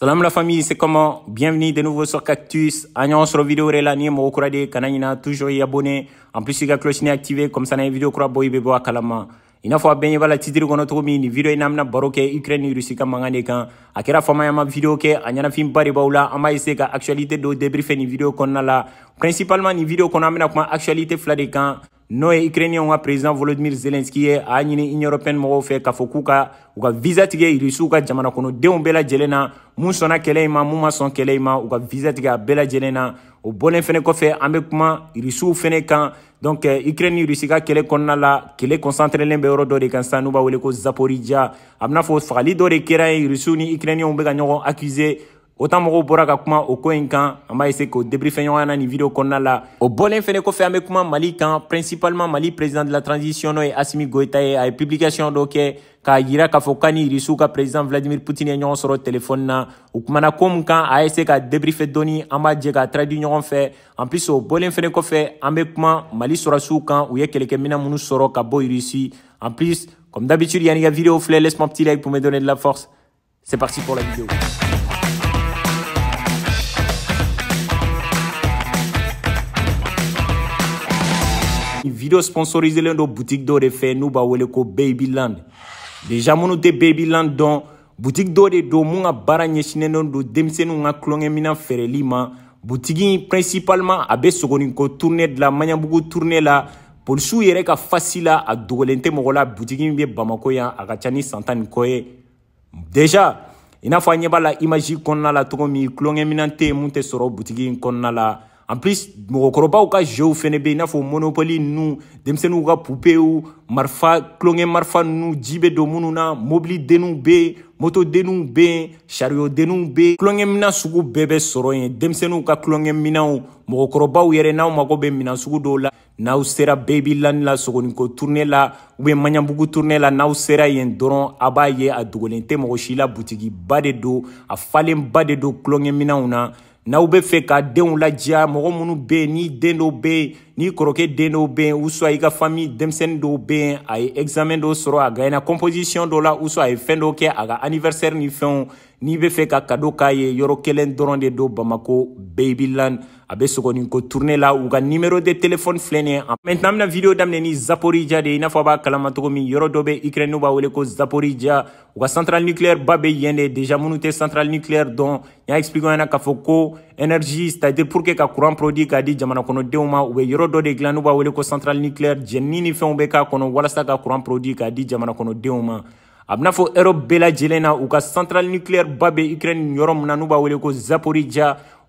Salam la famille, c'est comment Bienvenue de nouveau sur Cactus. Agnon sur vidéo relani mo kurade kananina toujours y abonné. En plus, il y a cloche ni activé comme ça na vidéo kura boy bebo akalama. Ina fo abenye bala titre qu'on a trouvé ni vidéo namna baroke Ukraine Russie ka mangane kan. Akira fama ma vidéo ke anyana film bari baula ama ise ka actualité do débrief ni vidéo a la. Principalement ni vidéo konna mena actualité fla kan. n'o ye ukrainiyɛnw ka president volodimir zelenski ye a y'a ɲini union européenne mɔgɔw fɛ k'a fɔ k'u ka u ka visa tigɛ irisiw ka jamana kɔnɔdenw bɛɛ lajɛlen na mun sɔnna kɛlɛ in ma mun ma sɔn kɛlɛ in ma u ka visa tigɛ a bɛɛ lajɛlen na o bɔlen fɛnɛ kɔfɛ an bɛ kuma irisiw fɛnɛ kan donc euh, ukraine rusi ka kɛlɛ kɔnɔna la kɛlɛ concentrelen bɛ yɔrɔ dɔ de kan sisan n'u b'a wele ko zaporija a bɛna fɔ fagali dɔ de kɛra ye rusiw ni ukrainiyɛnw bɛ ka ɲɔgɔn accuse autant mon bɔra ka kuma o ko in kan an b'a ese k'o débriefé ɲɔgɔn vidéo qu'on a là. la o bɔlen fɛnɛ kɔfɛ an be mali kan principalement mali président de la transition n'o et asimi goyita ye publication dɔ kɛ k'a yira k'a fokani président vladimir Poutine ye ɲɔgɔn sur le na u kumana ko kan a ese ka debrife doni, an b'a jɛ k'a fait. en plus o bolin fene ko fait be kuma mali sɔrasiw kan u ye kɛlɛkɛmina minw soro ka bɔ ici en plus comme d'habitude yani a vidéo vidéo laisse moi petit like pour me donner de la force c'est parti pour la vidéo video sponsoriselen don boutique dɔ de fait n'u b'a le ko babyland deja minnu babyland dans boutique do de do mun baragne de non do mina ka tulonkɛminan klonge ma ferelima. boutique principalement à bɛ ko tourner de la beaucoup tournée la pour yɛrɛ ka facile la a dogolen tɛ mɔgɔ la butigi bamako ya a ka ca ni n'a pas an ɲɛ b'a la image a la cogo min tulonkɛminan et monte sur tɛ boutique qu'on a la en plus mɔgɔkɔrɔbaw ka jeux fɛnɛ be i n'a fɔ monopoly nunu denmisɛniw ka pupew marifa kulonkɛ marifa nunu ji be don minnu na mobilidenninw be yen motodenninw be yen sariyodenninw be yen kulonkɛmina sugu bɛɛ bɛ sɔrɔ yen denmisɛniw ka kulonkɛminaw mɔgɔkɔrɔbaw yɛrɛ n'aw mago bɛ minan sugu dɔw la n'aw sera baby lani la sogoniko tourné la ubiyɛn maɲabugu tourné la n'aw sera yen dɔrɔn a b'a ye a dogolen tɛ mɔgɔ si la butigiba de don a falenba de don kulonkɛminanw na n'aw bɛ fɛ ka denw ladiya mɔgɔ minnu bɛ yen ni den dɔw bɛ yen ni kɔrɔkɛ den dɔw bɛ yen usua i ka fami denmisɛnnin dɔw bɛ yen a ye examen dɔw sɔrɔ a gagné composition dɔ la usua a ye fɛn dɔw kɛ a ka anniversaire ni fɛnw n'i bɛ fɛ ka cadeau k'a ye yɔrɔ kelen dɔrɔn de don Bamako Babyland abe bɛ sogoninko tourner la u ga numéro de téléphone fléné. maintenant na vidéo video ni zaporijia de Inafaba n'a kalama Ukraine n'u b'a wole ko zaporijia Central centrale nucléaire Deja Munute déjà centrale nucléaire dont y'a expliqué na kafoko fɔ énergie c'est à dire pour que ka courant produit k'a di jamana Kono ma u yoro do de ko centrale nucléaire jɛnini ni fɛnw bɛ k'a kɔnɔ ka courant produit k'a di jamana kono ma a bɛna fɔ erɔpu bela ka centrale nucléaire babé Ukraine yorom min na b'a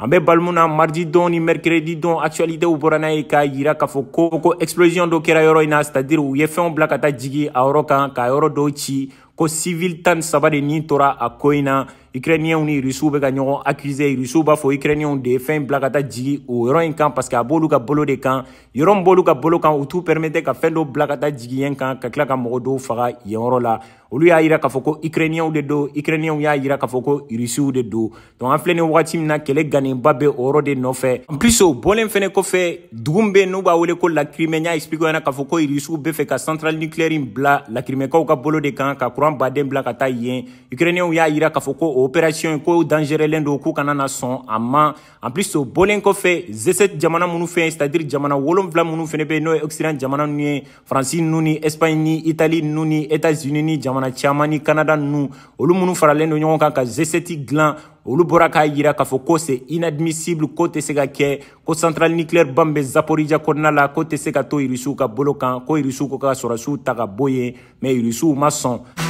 an bɛ balimu na maridi don ni mercredi don actualitéw bɔra n'a ye k'a yira k'a fɔ ko ko explosion dɔ kɛra yɔrɔ in na c'est à dire u ye fɛnw bila ka taa jigi a yɔrɔ kan k'a yɔrɔ dɔw ci ko civil tan ni saba de nin tora a ko in na Ukrainiens ni rusiw bɛ ka ɲɔgɔn accuse rusiw Ukrainian fɔ blagata de ye fɛn bila camp parce que a b'olu ka bolo de kan yɔrɔ min b'olu ka bolo tout permete ka fɛn blagata bila yen kan ka tila ka mɔgɔ là la a y'a k'a foko ko de do ukrainiyɛnw y'a ira k'a foko ko de don donc en na kɛlɛ ganenba bɛ o de en plus o bolen fene kɔfɛ dugu min bɛ yen n'u b'a wele ko lakirimɛ n y'a k'a foko ka central nucléaire in bila lakirimɛkaw ka bolo de kan ka kuran baden blagata yen y'a ira k'a opération ko dangerelen don à en plus au bolen fe z jamana c'est à dire jamana wolom minnu faire n'o occident jamana ni francine nuni ni espagne ni unis ni jamana Chamani, canada Nu, olu minnu faralen don Glan, kan ka z c'est inadmissible côté sega ke ko nucléaire zaporija la to irisu ka ko mais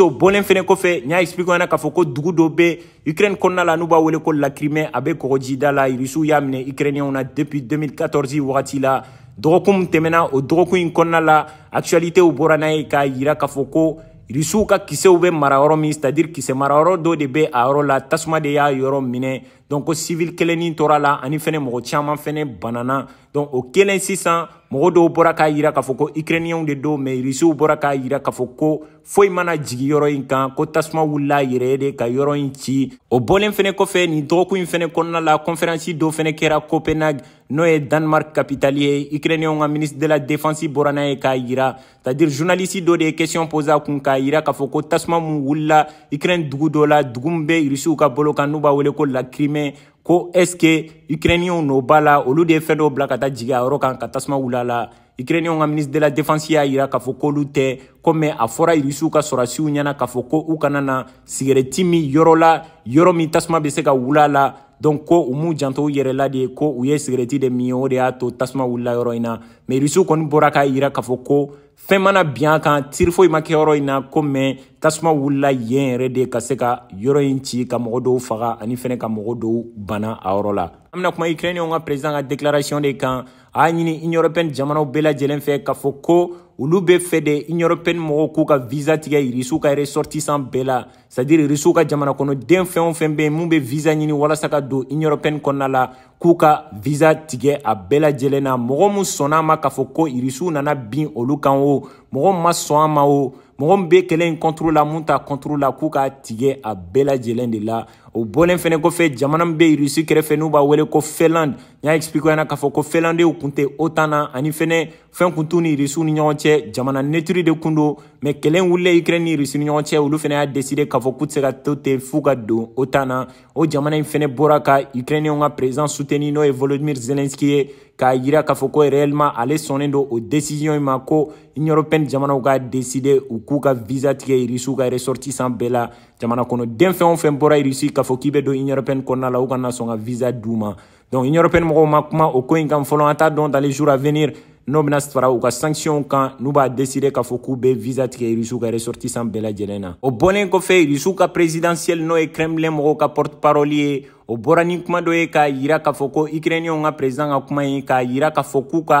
so bolen fɛnɛ kɔfɛ n y'a explike ɲana k'a fɔ ko dugu dɔ be ukraine kɔnɔna la n'u b'a wele ko lakrimɛ a be kɔgɔjida la rusiw y'a minɛ ukrainiɛnw na depuis 2014 wagati la dɔgɔkun min tɛmɛna o dɔgɔkun yi kɔnɔna la actualitéw bɔra n'a ye k'a yira k'a fɔ ko rusiw ka kisɛw be mara yɔrɔ min c'est à dire kisɛ marayɔrɔ dɔ de be a yɔrɔ la tasuma de y'a yɔrɔ minɛ donc ko civil kelenin tora la ani fɛnɛ mɔgɔ caaman fɛnɛ banana donc o kelen sisan mɔgɔ dɔw bɔra k'a yira k'a fɔ ko ukrainiyɛnw de do mais rusiw bɔra k'a yira k'a fɔ ko foyi mana jigi yɔrɔ yi kan ko tasuma wulila yɛrɛ de ka yɔrɔ yi ci o bɔlen fɛnɛ kɔfɛ nin dɔgɔkun yi fɛnɛ kɔnɔna la conférensi dɔ fɛnɛ kɛra copenhague n'o ye danemark kapitali ye ukrainiyɛnw ka ministre de la défense bɔra n'a ye k'a yira c'est-à-dire journalisi dɔ de ye question posa kun k'a yira k'a fɔ ko tasuma mun wulila ukraine dugu dɔ la dugu min be rusiw ka bolo kan n'u b'a wele ko la crimée mɛn ko eske ukrainiyɛnw n'o ba la olu de ye fɛn dɔw bila ka taa jigi a yɔrɔ kan ka tasuma wula la ukrainiyɛnw ka ministre de la défense y'a yira k'a fɔ k'olu tɛ komi a fɔra irisiw ka sɔrɔsiw ɲɛna k'a fɔ ko u kana na sigɛrɛti min yɔrɔ la yɔrɔ min tasuma bɛ se ka wula la donc ko u m'u janto u yɛrɛ la de ko u ye sigɛrɛti de min ye o de y'a to tasuma wulila yɔrɔ in na mɛ rusiw kɔni bɔra k'a yira k'a fɔ ko fɛn mana bin a kan tiri foyi ma kɛ yɔrɔ in na ko mɛ tasuma wulila yen yɛrɛ de ka se ka yɔrɔ in ci ka mɔgɔ dɔw faga ani fɛnɛ ka mɔgɔ dɔw bana a yɔrɔ la an bena kuma ukrainiɛnw ka prezidan ka déclaration de kan a y'a ɲini union européenne jamanaw bɛɛ lajɛlen fɛ k'a fɔ ko olu bɛ fɛ de union européenne mɔgɔw k'u ka visa tigɛ irisiw ka ressortissant bɛɛ la c'est à dire irisiw ka jamana kɔnɔden fɛn o fɛn bɛ yen mun bɛ visa ɲini walasa ka don union européenne kɔnɔna la k'u ka visa tigɛ a bɛɛ lajɛlen na mɔgɔ min sɔnna a ma k'a fɔ ko irisiw nana bin olu kan o mɔgɔ min ma sɔn a ma o mɔgɔ min bɛ kɛlɛ in kɔntoro la mun t'a kɔntoro la k'u k'a tigɛ a bɛɛ lajɛlen de la o bɔlen fɛnɛ kɔfɛ jamana min bɛ irisi kɛrɛfɛ n'u b'a wele ko finlande n y'a expliqué aw ɲɛna k'a fɔ ko finlandais tun tɛ otan na ani fɛnɛ fɛn kun t'u ni irisiw ni ɲɔgɔn cɛ jamana netiri de kun do mɛ kɛlɛ wulila ukraine ni irisi ni ɲɔgɔn cɛ olu fɛnɛ y'a deside k'a fɔ k'u tɛ se ka to ten f'u ka don o tan na o jamana in fɛnɛ bɔra ka ukrainiɛnw ka président suteni n'o ye volodimir zelenski ye k'a yira k'a fɔ ko réellement ale sɔnnen do o décision in ma ko union européenne jamanaw ka deside u k'u ka visa tigɛ irisiw ka ressortissant bɛɛ la jamana kɔnɔden fɛn o fɛn bɔra irisi k'a fɔ k'i bɛ don union européenne kɔnɔna la u kana sɔn ka visa d'u ma donc union européenne mɔgɔw ma kuma o ko in kan fɔlɔ an t'a dɔn dans les jours à venir n'o bena fara u ka sanctionw kan n'u b'a deside k'a fɔ k'u be visa tigɛ irisiw ka resɔrtisan bɛɛ lajɛlen na o bɔlen kɔfɛ irisiw ka prezidansiyɛli n'o ye kremlin mɔgɔw ka porte paroli ye o bɔra ni kuma dɔ ye k'a yira k'a fɔ ko ukrɛniyɛnw ka prezidan ka kuma ye k'a yira k'a fɔ k'u ka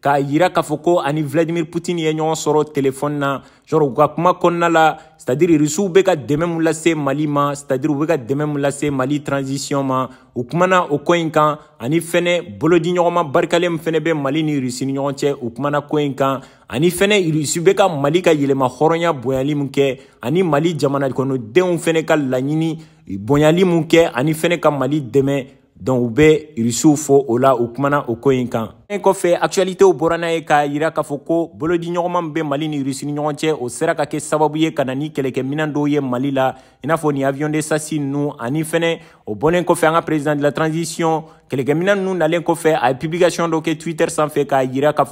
k'a yira k'a fɔ ko ani vladimir putin ye ɲɔgɔn sɔrɔ telefɔni na genre u ka kuma kɔnɔna la c'est à dire rusiw bɛ ka dɛmɛ mun lase mali ma c'est à dire u bɛ ka dɛmɛ mun lase mali transition ma u kumana o ko in kan ani fɛnɛ bolodi ɲɔgɔnma barikalen min fɛnɛ bɛ mali ni rusi ni ɲɔgɔn cɛ u kumana ko in kan ani fɛnɛ rusi bɛ ka mali ka yɛlɛma hɔrɔnya bonyali min kɛ ani mali jamana kɔnɔdenw fɛnɛ ka laɲini bonyali mun kɛ ani fɛnɛ ka mali dɛmɛ Donc Ube bɛ Ola Ukmana o la u kumana o ko in En k'a k'a ni Irisi o sera ka kɛ sababu ye ka na ni kɛlɛkɛminɛn avion de chasse ninnu Anifene, o bɔlen en an président de la transition kɛlɛkɛminɛn ninnu nalen kɔfɛ a publication doke Twitter sanfɛ k'a yira k'a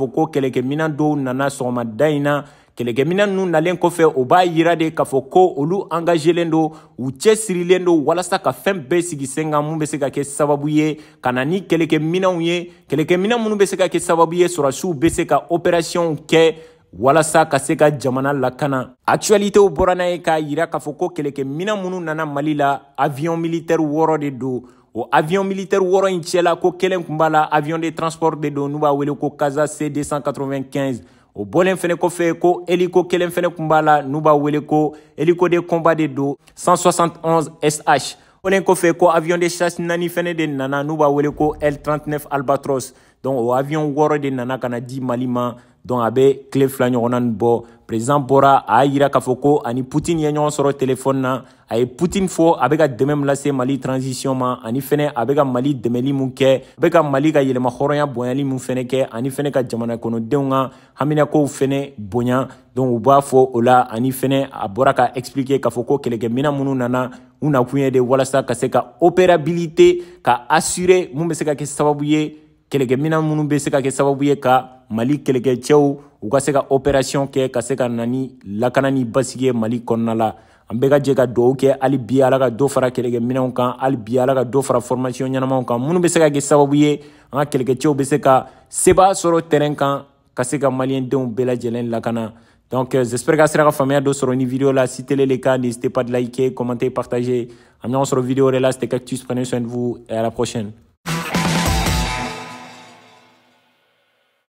nana somadaina Daina. kɛlɛkɛminɛ nunu nalen kɔfɛ o b'a yira de k'a fɔ ko olu angazelen do u cɛsirilen do walasa ka fɛn bɛɛ sigi sen kan mun be se ka kɛ sababu ye ka na ni kɛlɛkɛminɛw ye kɛlɛkɛminɛ minnu be se ka kɛ sababu ye sɔrasiw be se ka operasiyɔnw kɛ walasa ka se ka jamana lakana aktuwalitew bɔra n'a ye k'a yira k'a fɔ ko kɛlɛkɛminɛ minnu nana mali la aviyɔn militɛri wɔɔrɔ de don o avion militaire wɔrɔ in cɛla ko kelen kun b'a la avion de transport de don n'u b'a wele ko kaza c 295 o bɔlen fɛnɛ kɔfɛ ko eliko kelen fɛnɛ kun b'a la n'u b'a wele ko eliko de kɔnba de don 171 sh bɔlen kɔfɛ ko avion de chasse nani fɛnɛ de nana n'u b'a wele ko l39 albatros donc o avion wɔɔrɔ de nana ka na di mali ma donc a bɛ tile fila ɲɔgɔnna nin bɔ président bɔra a y'a yira k'a fɔ ko ani putin ye ɲɔgɔn sɔrɔ telefɔni na a ye putin fɔ a bɛ ka dɛmɛ min lase mali transition ma ani fɛnɛ a bɛ ka mali dɛmɛli min kɛ a bɛ ka mali ka yɛlɛma hɔrɔnya bonyali min fɛnɛ kɛ ani fɛnɛ ka jamana kɔnɔdenw ka haminakow fɛnɛ bonya donc u b'a fɔ o la ani fɛnɛ a bɔra ka explike k'a fɔ ko kɛlɛkɛmina minnu nana u nakun ye de walasa ka se ka opérabilité ka assuré mun bɛ se ka kɛ sababu ye kɛlɛkɛmina minnu bɛ se ka kɛ ka mali kɛlɛkɛcɛw u ka se ka operasiyɔn kɛ ka se ka ni lakana ni basigi ye mali kɔnɔna la an ka jɛ ka dugawu kɛ ka dɔ fara kan hali bi ala ka dɔ fara formation ɲɛnamaw kan minnu bɛ se ka kɛ sababu ye an ka kɛlɛkɛcɛw bɛ se ka seba sɔrɔ tɛrɛn kan ka se ka maliyɛndenw lakana donc euh, j'espère que a sera ka faamuya dɔ sɔrɔ ni vidéo la si télé le cas n'hésitez pas de liker commenter partager an ɲɔgɔn sɔrɔ vidéo wɛrɛ la c'était cactus prenez soin de vous et à la prochaine